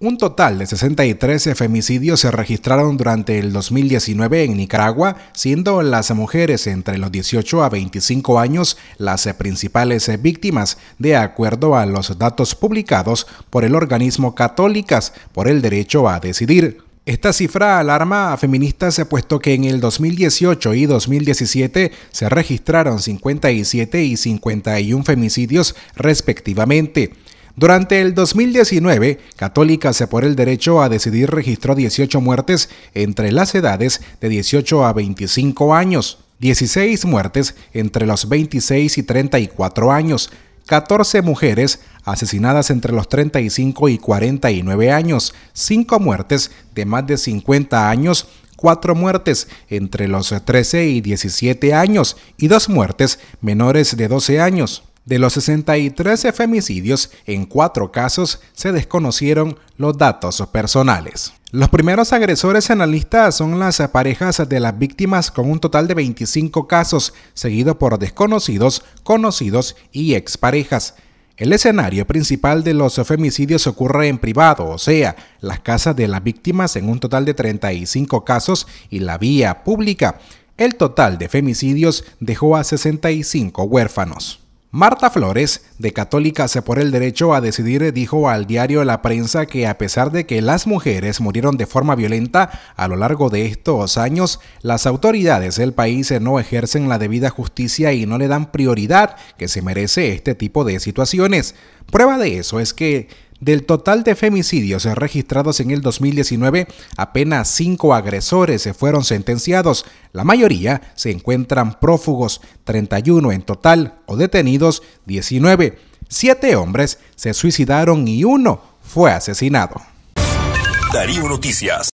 Un total de 63 femicidios se registraron durante el 2019 en Nicaragua, siendo las mujeres entre los 18 a 25 años las principales víctimas, de acuerdo a los datos publicados por el organismo Católicas por el Derecho a Decidir. Esta cifra alarma a feministas puesto que en el 2018 y 2017 se registraron 57 y 51 femicidios respectivamente. Durante el 2019, Católica se por el Derecho a Decidir registró 18 muertes entre las edades de 18 a 25 años, 16 muertes entre los 26 y 34 años, 14 mujeres asesinadas entre los 35 y 49 años, 5 muertes de más de 50 años, 4 muertes entre los 13 y 17 años y 2 muertes menores de 12 años. De los 63 femicidios, en cuatro casos se desconocieron los datos personales. Los primeros agresores en la lista son las parejas de las víctimas con un total de 25 casos, seguido por desconocidos, conocidos y exparejas. El escenario principal de los femicidios ocurre en privado, o sea, las casas de las víctimas en un total de 35 casos y la vía pública. El total de femicidios dejó a 65 huérfanos. Marta Flores, de Católica se por el Derecho a Decidir, dijo al diario La Prensa que a pesar de que las mujeres murieron de forma violenta a lo largo de estos años, las autoridades del país no ejercen la debida justicia y no le dan prioridad que se merece este tipo de situaciones. Prueba de eso es que del total de femicidios registrados en el 2019, apenas cinco agresores se fueron sentenciados. La mayoría se encuentran prófugos, 31 en total, o detenidos, 19. Siete hombres se suicidaron y uno fue asesinado. Darío Noticias.